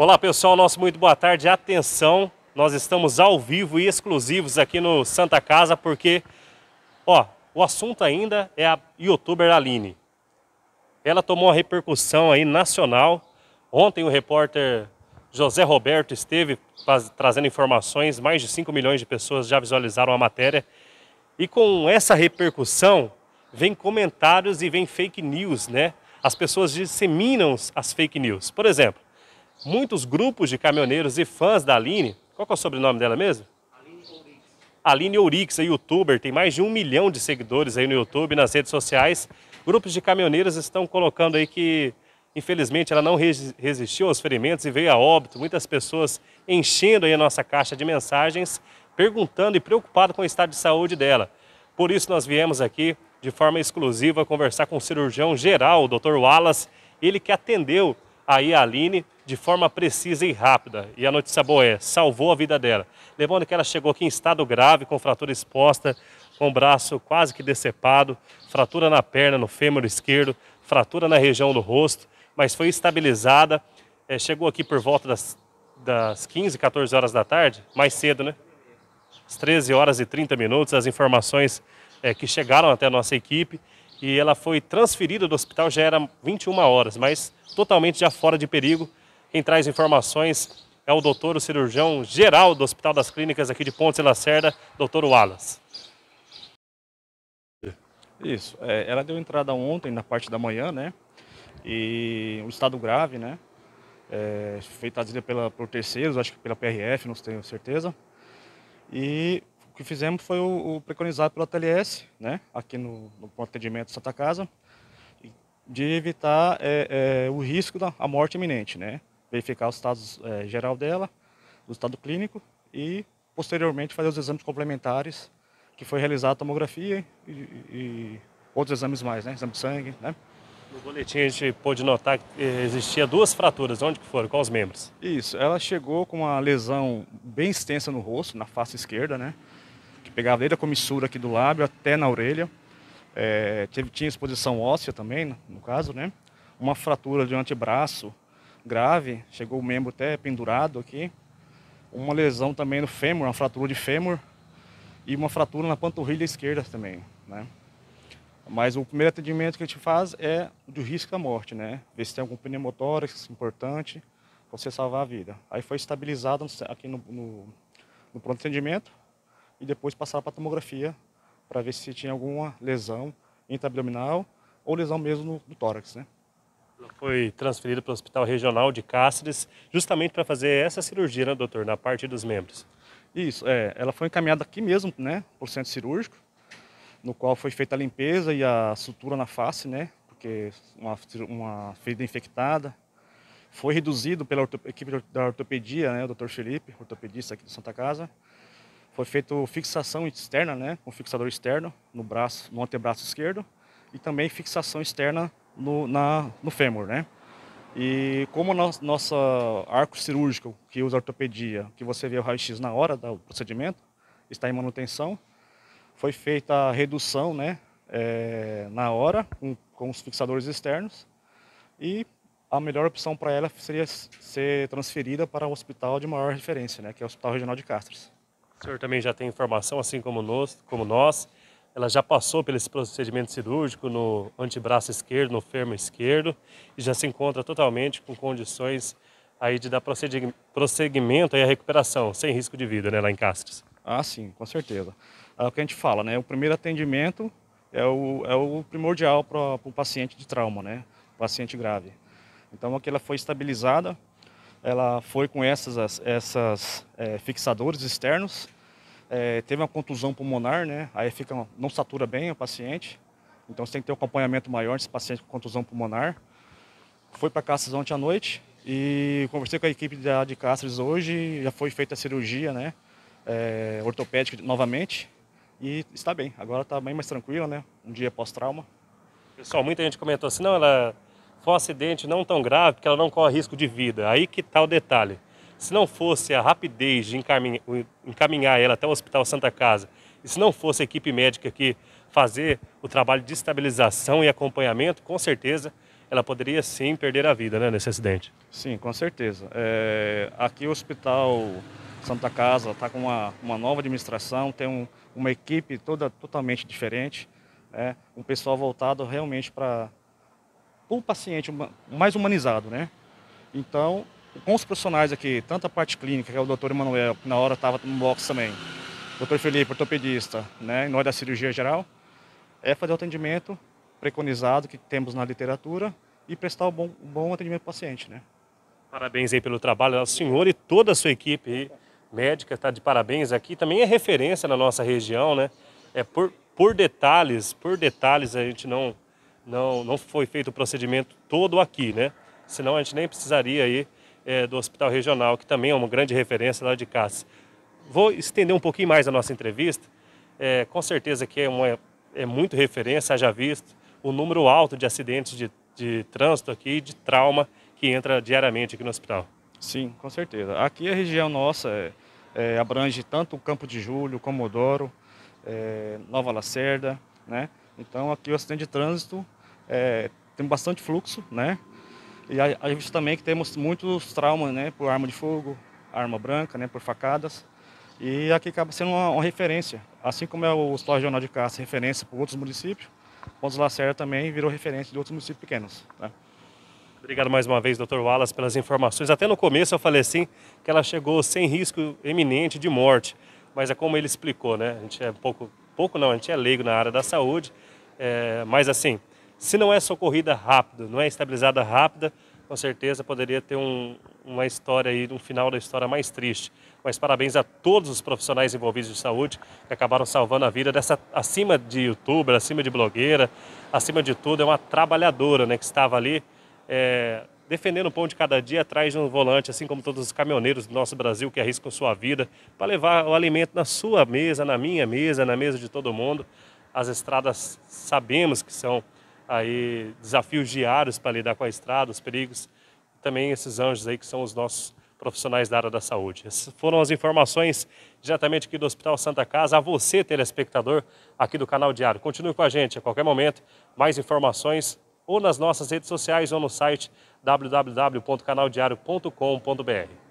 Olá pessoal, nosso muito boa tarde. Atenção, nós estamos ao vivo e exclusivos aqui no Santa Casa porque, ó, o assunto ainda é a youtuber Aline. Ela tomou uma repercussão aí nacional. Ontem o repórter José Roberto esteve trazendo informações. Mais de 5 milhões de pessoas já visualizaram a matéria. E com essa repercussão, vem comentários e vem fake news, né? As pessoas disseminam as fake news. Por exemplo, muitos grupos de caminhoneiros e fãs da Aline. Qual é o sobrenome dela mesmo? Aline Ourix. Aline Ourix youtuber, tem mais de um milhão de seguidores aí no YouTube, nas redes sociais. Grupos de caminhoneiros estão colocando aí que, infelizmente, ela não resistiu aos ferimentos e veio a óbito. Muitas pessoas enchendo aí a nossa caixa de mensagens, perguntando e preocupado com o estado de saúde dela. Por isso, nós viemos aqui de forma exclusiva conversar com o cirurgião geral, o Dr. Wallace, ele que atendeu aí a Aline de forma precisa e rápida. E a notícia boa é, salvou a vida dela. Lembrando que ela chegou aqui em estado grave, com fratura exposta, com o braço quase que decepado, fratura na perna, no fêmur esquerdo, fratura na região do rosto, mas foi estabilizada. É, chegou aqui por volta das, das 15, 14 horas da tarde, mais cedo, né? Às 13 horas e 30 minutos, as informações é, que chegaram até a nossa equipe e ela foi transferida do hospital, já era 21 horas, mas totalmente já fora de perigo. Quem traz informações é o doutor, o cirurgião geral do Hospital das Clínicas aqui de Pontes e Lacerda, doutor Wallace. Isso, é, ela deu entrada ontem, na parte da manhã, né? E um estado grave, né? É, foi trazida pela, por terceiros, acho que pela PRF, não tenho certeza. E que fizemos foi o, o preconizado pelo TLS, né, aqui no, no ponto de atendimento Santa Casa, de evitar é, é, o risco da morte iminente, né? Verificar o estado é, geral dela, o estado clínico e posteriormente fazer os exames complementares, que foi realizada a tomografia e, e, outros exames mais, né? Exame de sangue, né? No boletim a gente pôde notar que eh, existia duas fraturas. Onde que foram? Quais os membros? Isso. Ela chegou com uma lesão bem extensa no rosto, na face esquerda, né? que pegava desde a comissura aqui do lábio até na orelha. É, teve, tinha exposição óssea também, no caso, né? Uma fratura de um antebraço grave, chegou o membro até pendurado aqui. Uma lesão também no fêmur, uma fratura de fêmur. E uma fratura na panturrilha esquerda também, né? Mas o primeiro atendimento que a gente faz é de risco da morte, né? Ver se tem algum pneumotórax importante para você salvar a vida. Aí foi estabilizado aqui no, no, no pronto atendimento e depois passar para a tomografia para ver se tinha alguma lesão intraabdominal ou lesão mesmo no, no tórax, né? Ela foi transferida para o Hospital Regional de Cáceres justamente para fazer essa cirurgia, né, doutor, na parte dos membros. Isso, é, ela foi encaminhada aqui mesmo, né, para o centro cirúrgico, no qual foi feita a limpeza e a sutura na face, né, porque uma, uma ferida infectada. Foi reduzido pela equipe da ortopedia, né, o doutor Felipe, ortopedista aqui de Santa Casa, foi feito fixação externa, né, com fixador externo no braço, no antebraço esquerdo, e também fixação externa no, na, no fêmur, né. E como nosso nossa arco cirúrgico que usa ortopedia, que você vê o raio-x na hora do procedimento, está em manutenção, foi feita a redução, né, é, na hora com, com os fixadores externos e a melhor opção para ela seria ser transferida para um hospital de maior referência, né, que é o Hospital Regional de Castro. O senhor também já tem informação, assim como nós, como nós. Ela já passou pelo procedimento cirúrgico no antebraço esquerdo, no fermo esquerdo, e já se encontra totalmente com condições aí de dar prosseguimento à recuperação, sem risco de vida, né, lá em Cáceres. Ah, sim, com certeza. É o que a gente fala, né? O primeiro atendimento é o, é o primordial para um paciente de trauma, né? Paciente grave. Então, aqui ela foi estabilizada, ela foi com essas, essas é, fixadores externos, é, teve uma contusão pulmonar, né? Aí fica, não satura bem o paciente, então você tem que ter um acompanhamento maior desse paciente com contusão pulmonar. Foi para Cáceres ontem à noite e conversei com a equipe da, de Cáceres hoje, já foi feita a cirurgia, né? É, ortopédica novamente e está bem. Agora está bem mais tranquila, né? Um dia pós-trauma. Pessoal, muita gente comentou assim, não, ela com um acidente não tão grave, porque ela não corre risco de vida. Aí que está o detalhe. Se não fosse a rapidez de encaminhar, ela até o Hospital Santa Casa, e se não fosse a equipe médica que fazer o trabalho de estabilização e acompanhamento, com certeza ela poderia sim perder a vida né, nesse acidente. Sim, com certeza. É, aqui o Hospital Santa Casa está com uma, uma nova administração, tem um, uma equipe toda totalmente diferente, né, um pessoal voltado realmente para o paciente mais humanizado, né? Então, com os profissionais aqui, tanto a parte clínica, que é o doutor Emanuel, que na hora estava no box também, doutor Felipe, ortopedista, né, nós da cirurgia geral, é fazer o atendimento preconizado que temos na literatura e prestar um bom, um bom atendimento ao paciente, né? Parabéns aí pelo trabalho ao senhor e toda a sua equipe médica, está de parabéns aqui. Também é referência na nossa região, né? É por, por detalhes, por detalhes a gente não não, não foi feito o procedimento todo aqui, né? Senão a gente nem precisaria aí é, do Hospital Regional, que também é uma grande referência lá de Cáceres. Vou estender um pouquinho mais a nossa entrevista. É, com certeza que é, uma, é muito referência, já visto o número alto de acidentes de, de trânsito aqui, de trauma que entra diariamente aqui no hospital. Sim, com certeza. Aqui a região nossa é, é, abrange tanto o Campo de Julho, Comodoro, é, Nova Lacerda, né? Então aqui o acidente de trânsito é, tem bastante fluxo, né? E a, a gente também que temos muitos traumas, né? Por arma de fogo, arma branca, né? Por facadas. E aqui acaba sendo uma, uma referência. Assim como é o Hospital Regional de Caça referência para outros municípios, Pontos Lacerda também virou referência de outros municípios pequenos. Né? Obrigado mais uma vez, Dr. Wallace, pelas informações. Até no começo eu falei assim que ela chegou sem risco eminente de morte, mas é como ele explicou, né? A gente é pouco, pouco não, a gente é leigo na área da saúde, é, mas assim, se não é socorrida rápida, não é estabilizada rápida, com certeza poderia ter um, uma história aí, um final da história mais triste. Mas parabéns a todos os profissionais envolvidos de saúde que acabaram salvando a vida dessa, acima de youtuber, acima de blogueira, acima de tudo, é uma trabalhadora, né, que estava ali é, defendendo o pão de cada dia atrás de um volante, assim como todos os caminhoneiros do nosso Brasil que arriscam sua vida para levar o alimento na sua mesa, na minha mesa, na mesa de todo mundo. As estradas sabemos que são aí desafios diários para lidar com a estrada, os perigos, e também esses anjos aí que são os nossos profissionais da área da saúde. Essas foram as informações diretamente aqui do Hospital Santa Casa. A você, telespectador, aqui do canal Diário. Continue com a gente a qualquer momento. Mais informações ou nas nossas redes sociais ou no site www.canaldiario.com.br.